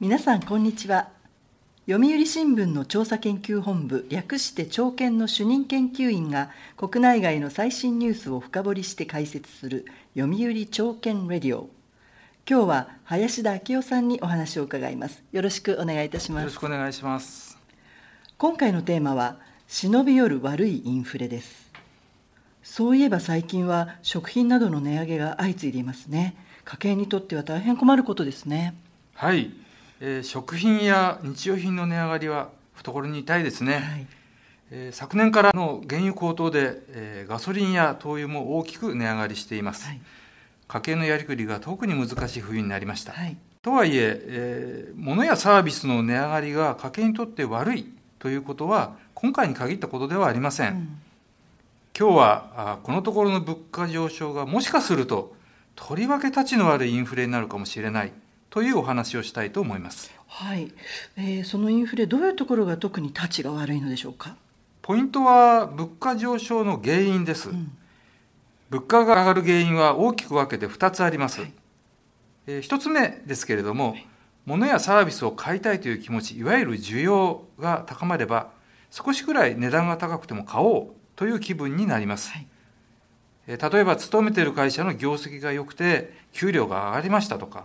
皆さんこんにちは読売新聞の調査研究本部略して朝研の主任研究員が国内外の最新ニュースを深掘りして解説する読売朝研レディオ今日は林田昭夫さんにお話を伺いますよろしくお願いいたしますよろしくお願いします今回のテーマは忍び寄る悪いインフレですそういえば最近は食品などの値上げが相次いでいますね家計にとっては大変困ることですねはいえー、食品や日用品の値上がりは懐に痛いですね、はい、えー、昨年からの原油高騰で、えー、ガソリンや灯油も大きく値上がりしています、はい、家計のやりくりが特に難しい冬になりました、はい、とはいええー、物やサービスの値上がりが家計にとって悪いということは今回に限ったことではありません、うん、今日はあこのところの物価上昇がもしかするととりわけたちの悪いインフレになるかもしれないというお話をしたいと思います。はい、えー、そのインフレどういうところが特にたちが悪いのでしょうか。ポイントは物価上昇の原因です。うん、物価が上がる原因は大きく分けて二つあります。はい、えー、つ目ですけれども、はい、物やサービスを買いたいという気持ち、いわゆる需要が高まれば、少しくらい値段が高くても買おうという気分になります。はい例えば勤めている会社の業績が良くて給料が上がりましたとか、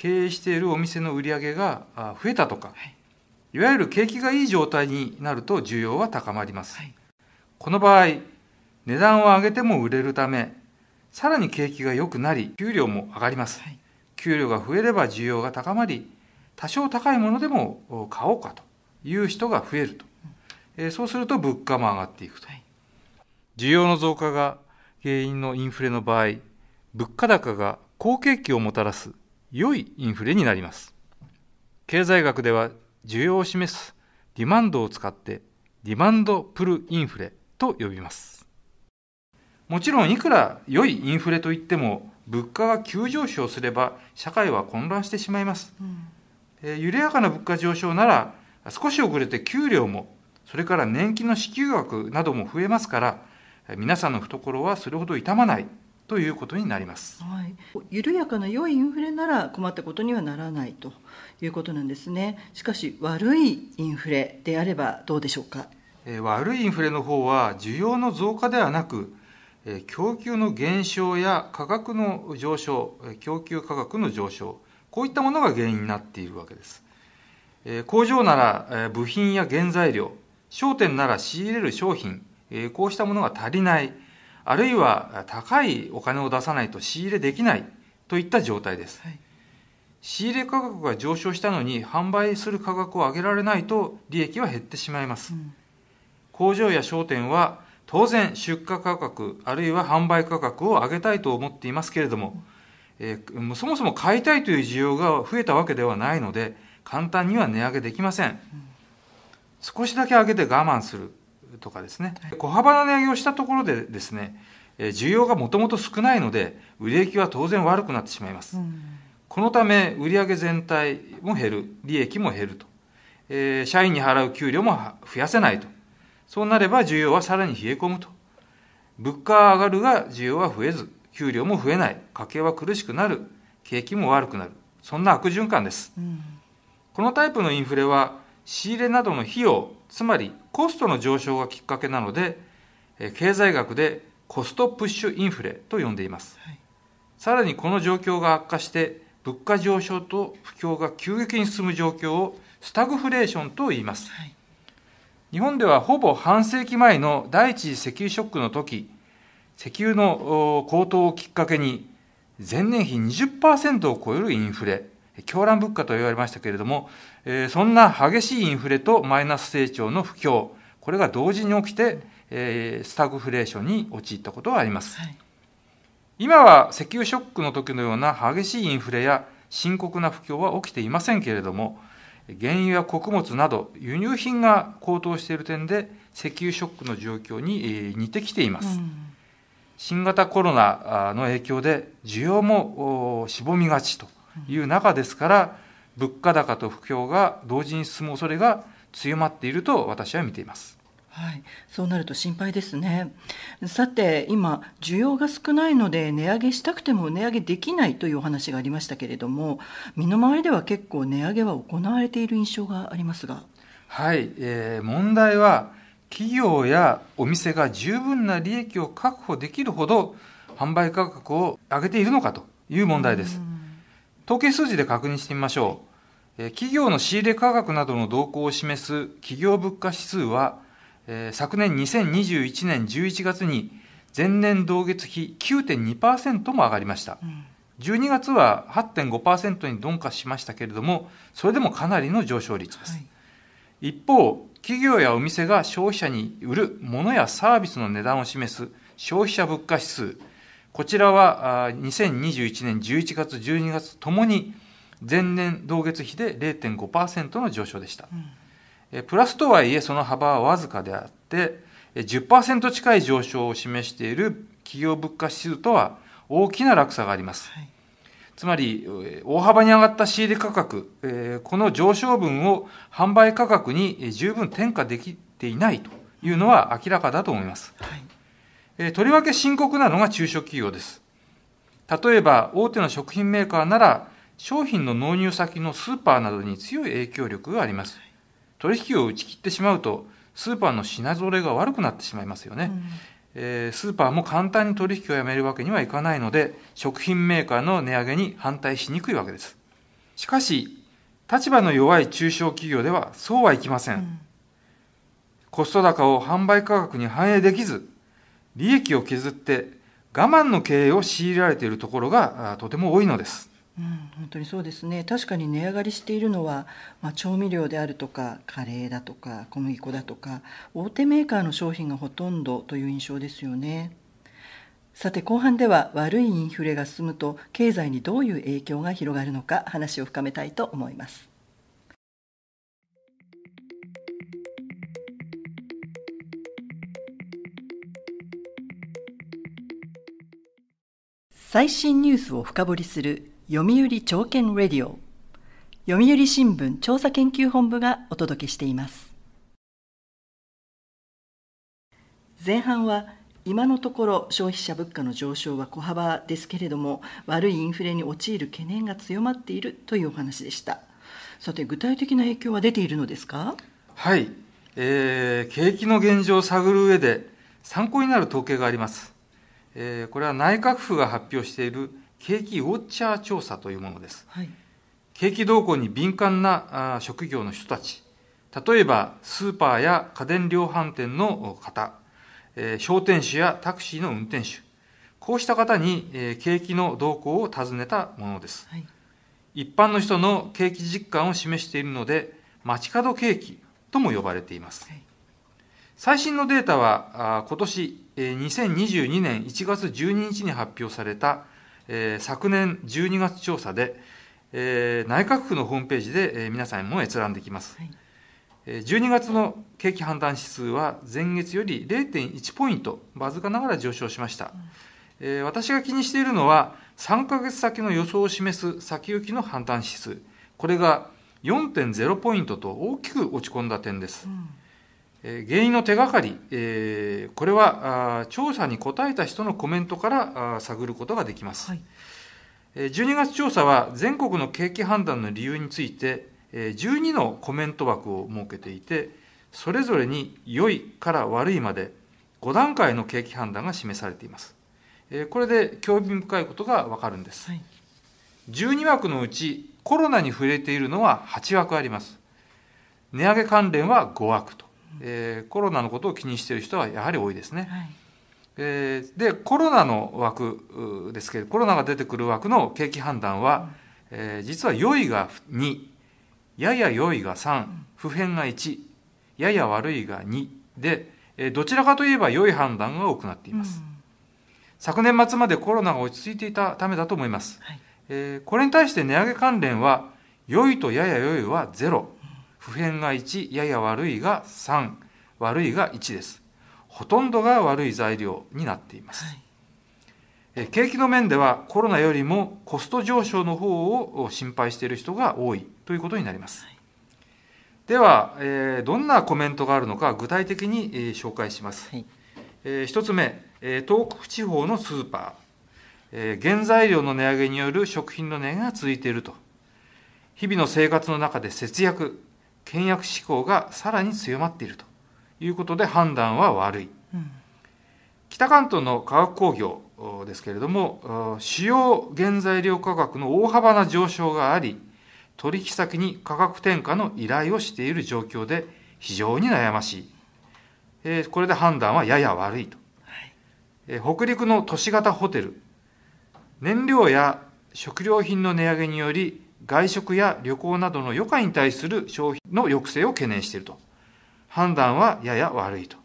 経営しているお店の売り上げが増えたとか、はい、いわゆる景気がいい状態になると需要は高まります、はい、この場合値段を上げても売れるためさらに景気が良くなり給料も上がります、はい、給料が増えれば需要が高まり多少高いものでも買おうかという人が増えると、うん、そうすると物価も上がっていくと、はい、需要の増加が原因のインフレの場合物価高が好景気をもたらす良いインフレになります。経済学では需要を示すディマンドを使ってディマンドプルインフレと呼びます。もちろんいくら良いインフレといっても物価が急上昇すれば社会は混乱してしまいます。うん、えー、緩やかな物価上昇なら少し遅れて給料もそれから年金の支給額なども増えますから皆さんの懐はそれほど痛まないということになります、はい、緩やかな良いインフレなら困ったことにはならないということなんですねしかし悪いインフレであればどうでしょうか、え悪いインフレの方は需要の増加ではなく、え供給の減少や価格の上昇供給価格の上昇こういったものが原因になっているわけです、え工場なら、え部品や原材料商店なら仕入れる商品、えこうしたものが足りないあるいは高いお金を出さないと仕入れできないといった状態です、はい、仕入れ価格が上昇したのに販売する価格を上げられないと利益は減ってしまいます、うん、工場や商店は当然出荷価格あるいは販売価格を上げたいと思っていますけれども、えー、そもそも買いたいという需要が増えたわけではないので簡単には値上げできません、うん、少しだけ上げて我慢するとかですね、小幅な値上げをしたところでですね、需要がもともと少ないので、売げは当然悪くなってしまいます。うん、このため、売上全体も減る、利益も減ると、えー、社員に払う給料も増やせないと、そうなれば需要はさらに冷え込むと、物価は上がるが需要は増えず、給料も増えない、家計は苦しくなる、景気も悪くなる、そんな悪循環です。うん、このタイプのインフレは、仕入れなどの費用、つまりコストの上昇がきっかけなので、経済学でコストプッシュインフレと呼んでいます。はい、さらにこの状況が悪化して、物価上昇と不況が急激に進む状況をスタグフレーションと言います。はい、日本ではほぼ半世紀前の第一次石油ショックの時、石油の高騰をきっかけに、前年比20%を超えるインフレ、狂乱物価と言われましたけれども、えー、そんな激しいインフレとマイナス成長の不況、これが同時に起きて、えー、スタグフレーションに陥ったことはあります。はい、今は石油ショックの時のような激しいインフレや深刻な不況は起きていませんけれども、原油や穀物など輸入品が高騰している点で、石油ショックの状況に似てきています。うん、新型コロナの影響で需要もしぼみがちという中ですから、物価高と不況が同時に進む恐れが強まっていると私は見ています。はい、そうなると心配ですね。さて、今、需要が少ないので、値上げしたくても値上げできないというお話がありましたけれども、身の回りでは結構、値上げは行われている印象がありますが。はい、えー、問題は、企業やお店が十分な利益を確保できるほど、販売価格を上げているのかという問題です。統計数字で確認してみましょう。え企業の仕入れ価格などの動向を示す企業物価指数は、え昨年2021年11月に前年同月比9.2%も上がりました。12月は8.5%に鈍化しましたけれども、それでもかなりの上昇率です。はい、一方、企業やお店が消費者に売る物やサービスの値段を示す消費者物価指数、こちらは2021年11月、12月ともに前年同月比で0.5%の上昇でした、うん、プラスとはいえその幅はわずかであって10%近い上昇を示している企業物価指数とは大きな落差があります、はい、つまり大幅に上がった仕入れ価格この上昇分を販売価格に十分転嫁できていないというのは明らかだと思います、はいとりわけ深刻なのが中小企業です。例えば、大手の食品メーカーなら、商品の納入先のスーパーなどに強い影響力があります。取引を打ち切ってしまうと、スーパーの品ぞれが悪くなってしまいますよね。うんえー、スーパーも簡単に取引をやめるわけにはいかないので、食品メーカーの値上げに反対しにくいわけです。しかし、立場の弱い中小企業ではそうはいきません。うん、コスト高を販売価格に反映できず、利益を削って我慢の経営を強いられているところがとても多いのです。うん、本当にそうですね確かに値上がりしているのは、まあ、調味料であるとかカレーだとか小麦粉だとか大手メーカーの商品がほとんどという印象ですよねさて後半では悪いインフレが進むと経済にどういう影響が広がるのか話を深めたいと思います。最新ニュースを深掘りする読売朝券レディオ読売新聞調査研究本部がお届けしています前半は今のところ消費者物価の上昇は小幅ですけれども悪いインフレに陥る懸念が強まっているというお話でしたさて具体的な影響は出ているのですかはい、えー、景気の現状を探る上で参考になる統計がありますえー、これは内閣府が発表している景気ウォッチャー調査というものです。はい、景気動向に敏感なあ職業の人たち、例えばスーパーや家電量販店の方、えー、商店主やタクシーの運転手、こうした方に、えー、景気の動向を尋ねたものです。はい、一般の人の景気実感を示しているので、街角景気とも呼ばれています。はい、最新のデータは、あ今年2022年1月12日に発表された、えー、昨年12月調査で、えー、内閣府のホームページで、えー、皆さんも閲覧できます、はい、12月の景気判断指数は前月より0.1ポイントわずかながら上昇しました、うん、私が気にしているのは3か月先の予想を示す先行きの判断指数これが4.0ポイントと大きく落ち込んだ点です、うん原因の手がかり、えこれは調査に答えた人のコメントから探ることができます、はい、12月調査は全国の景気判断の理由について12のコメント枠を設けていてそれぞれに良いから悪いまで5段階の景気判断が示されていますこれで興味深いことが分かるんです、12枠のうちコロナに触れているのは8枠あります値上げ関連は5枠とえー、コロナのことを気にしている人はやはり多いですね。はい、えー、でコロナの枠ですけれどコロナが出てくる枠の景気判断は、うん、えー、実は良いが2やや良いが3、うん、不変が1やや悪いが2で、えー、どちらかといえば良い判断が多くなっています、うん、昨年末までコロナが落ち着いていたためだと思います、はい、えこれに対して値上げ関連は良いとやや良いはゼロ。普遍が1、やや悪いが3、悪いが1です。ほとんどが悪い材料になっています。はい景気の面ではコロナよりもコスト上昇の方を心配している人が多いということになります。では、どんなコメントがあるのか具体的に紹介します。はい、1つ目、東北地方のスーパー、原材料の値上げによる食品の値上げが続いていると、日々の生活の中で節約、倹約志向がさらに強まっているということで判断は悪い、うん、北関東の化学工業ですけれども主要原材料価格の大幅な上昇があり取引先に価格転嫁の依頼をしている状況で非常に悩ましい、えー、これで判断はやや悪いと、はいえー、北陸の都市型ホテル燃料や食料品の値上げにより外食や旅行などの余暇に対する消費の抑制を懸念していると判断はやや悪いと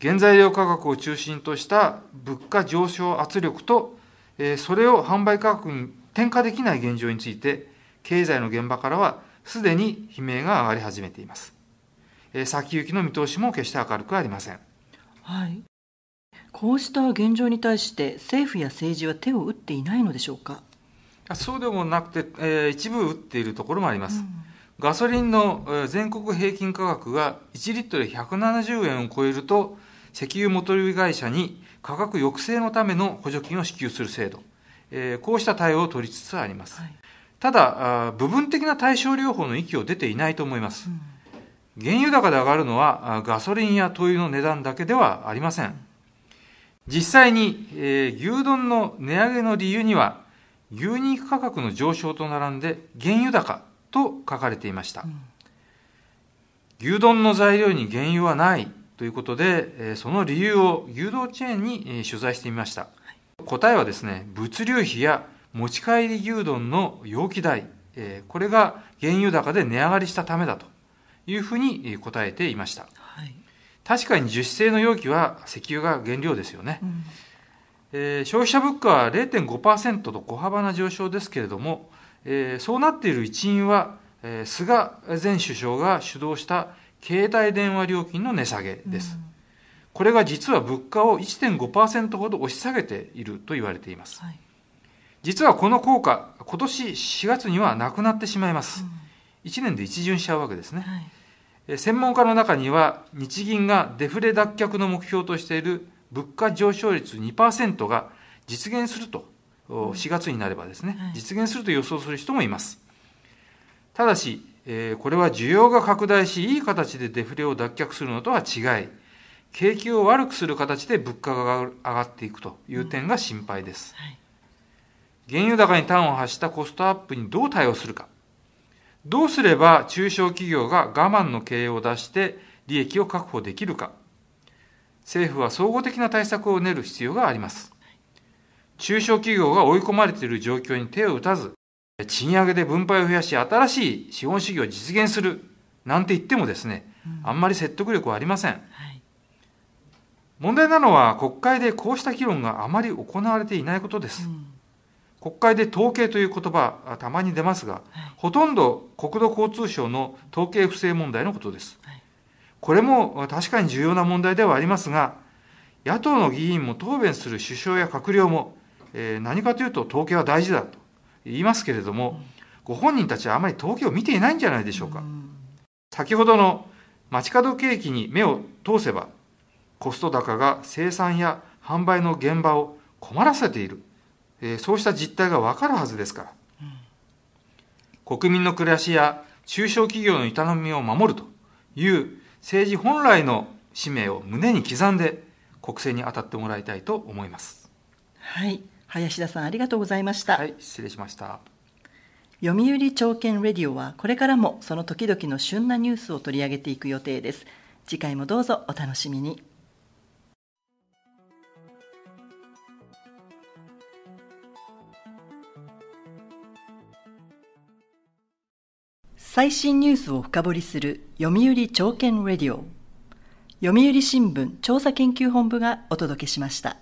原材料価格を中心とした物価上昇圧力とそれを販売価格に転嫁できない現状について経済の現場からはすでに悲鳴が上がり始めています先行きの見通しも決して明るくありません、はい、こうした現状に対して政府や政治は手を打っていないのでしょうかそうでもなくて、えー、一部売っているところもあります、うん、ガソリンの全国平均価格が1リットル170円を超えると石油元売り会社に価格抑制のための補助金を支給する制度、えこうした対応を取りつつあります、ただ部分的な対症療法の域を出ていないと思います、原油高で上がるのはガソリンや灯油の値段だけではありません。実際に、牛丼の値上げの理由には牛肉価格の上昇と並んで原油高と書かれていました、うん、牛丼の材料に原油はないということでその理由を牛丼チェーンに取材してみました、はい、答えはですね物流費や持ち帰り牛丼の容器代これが原油高で値上がりしたためだというふうに答えていました、はい、確かに樹脂製の容器は石油が原料ですよね、うんえー、消費者物価は0.5%と小幅な上昇ですけれども、えー、そうなっている一因は、えー、菅前首相が主導した携帯電話料金の値下げです。うん、これが実は物価を1.5%ほど押し下げていると言われています。はい、実はこの効果、今年4月にはなくなってしまいます。うん、1年で一巡しちゃうわけですね。はい、専門家の中には、日銀がデフレ脱却の目標としている物価上昇率2%が実現すると、4月になればですね、実現すると予想する人もいます。ただし、えこれは需要が拡大し、いい形でデフレを脱却するのとは違い、景気を悪くする形で物価が上がっていくという点が心配です。原油高に端を発したコストアップにどう対応するか。どうすれば中小企業が我慢の経営を出して利益を確保できるか。政府は総合的な対策を練る必要があります。中小企業が追い込まれている状況に手を打たず、賃上げで分配を増やし、新しい資本主義を実現するなんて言ってもですね、あんまり説得力はありません。んはい、問題なのは、国会でこうした議論があまり行われていないことです。うん、国会で統計という言葉、たまに出ますが、はい、ほとんど国土交通省の統計不正問題のことです。はいこれも確かに重要な問題ではありますが、野党の議員も答弁する首相や閣僚も、えー、何かというと統計は大事だと言いますけれども、ご本人たちはあまり統計を見ていないんじゃないでしょうか。先ほどの街角景気に目を通せば、コスト高が生産や販売の現場を困らせている、えー、そうした実態がわかるはずですから、国民の暮らしや中小企業の営みを守るという政治本来の使命を胸に刻んで国政に当たってもらいたいと思いますはい林田さんありがとうございましたはい失礼しました読売朝券レディオはこれからもその時々の旬なニュースを取り上げていく予定です次回もどうぞお楽しみに最新ニュースを深掘りする読売朝券レディオ読売新聞調査研究本部がお届けしました。